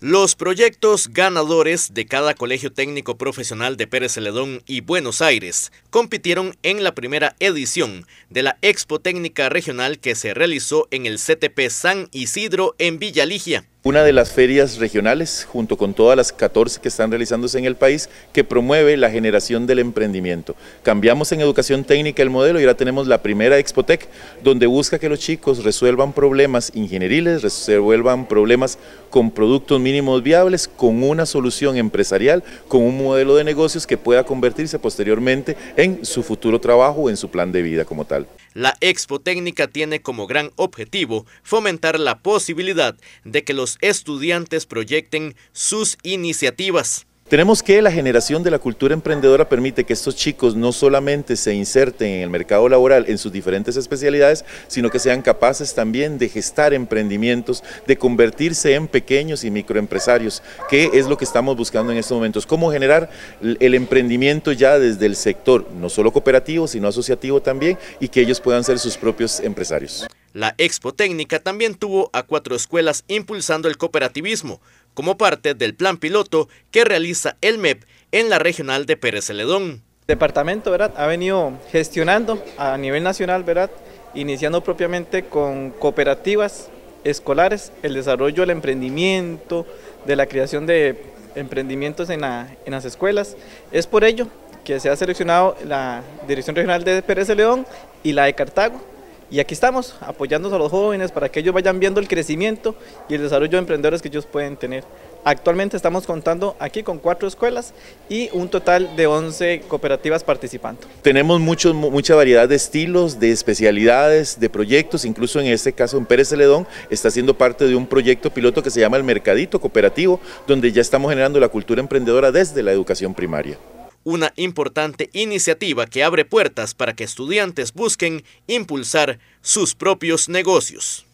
Los proyectos ganadores de cada colegio técnico profesional de Pérez Celedón y Buenos Aires compitieron en la primera edición de la Expo Técnica Regional que se realizó en el CTP San Isidro en Villa Ligia. Una de las ferias regionales, junto con todas las 14 que están realizándose en el país, que promueve la generación del emprendimiento. Cambiamos en educación técnica el modelo y ahora tenemos la primera Expotec, donde busca que los chicos resuelvan problemas ingenieriles, resuelvan problemas con productos mínimos viables, con una solución empresarial, con un modelo de negocios que pueda convertirse posteriormente en su futuro trabajo, o en su plan de vida como tal. La Expo Técnica tiene como gran objetivo fomentar la posibilidad de que los estudiantes proyecten sus iniciativas. Tenemos que la generación de la cultura emprendedora permite que estos chicos no solamente se inserten en el mercado laboral en sus diferentes especialidades, sino que sean capaces también de gestar emprendimientos, de convertirse en pequeños y microempresarios, que es lo que estamos buscando en estos momentos. Cómo generar el emprendimiento ya desde el sector, no solo cooperativo, sino asociativo también, y que ellos puedan ser sus propios empresarios. La Expo Técnica también tuvo a cuatro escuelas impulsando el cooperativismo, como parte del plan piloto que realiza el MEP en la regional de Pérez Celedón. El departamento ¿verdad? ha venido gestionando a nivel nacional, ¿verdad? iniciando propiamente con cooperativas escolares, el desarrollo del emprendimiento, de la creación de emprendimientos en, las escuelas. Es por ello que se ha seleccionado la Dirección Regional de Pérez de y la de Cartago y aquí estamos, apoyándonos a los jóvenes para que ellos vayan viendo el crecimiento y el desarrollo de emprendedores que ellos pueden tener. Actualmente estamos contando aquí con cuatro escuelas y un total de 11 cooperativas participando. Tenemos mucha variedad de estilos, de especialidades, de proyectos, incluso en este caso en Pérez Celedón está siendo parte de un proyecto piloto que se llama el Mercadito Cooperativo, donde ya estamos generando la cultura emprendedora desde la educación primaria una importante iniciativa que abre puertas para que estudiantes busquen impulsar sus propios negocios.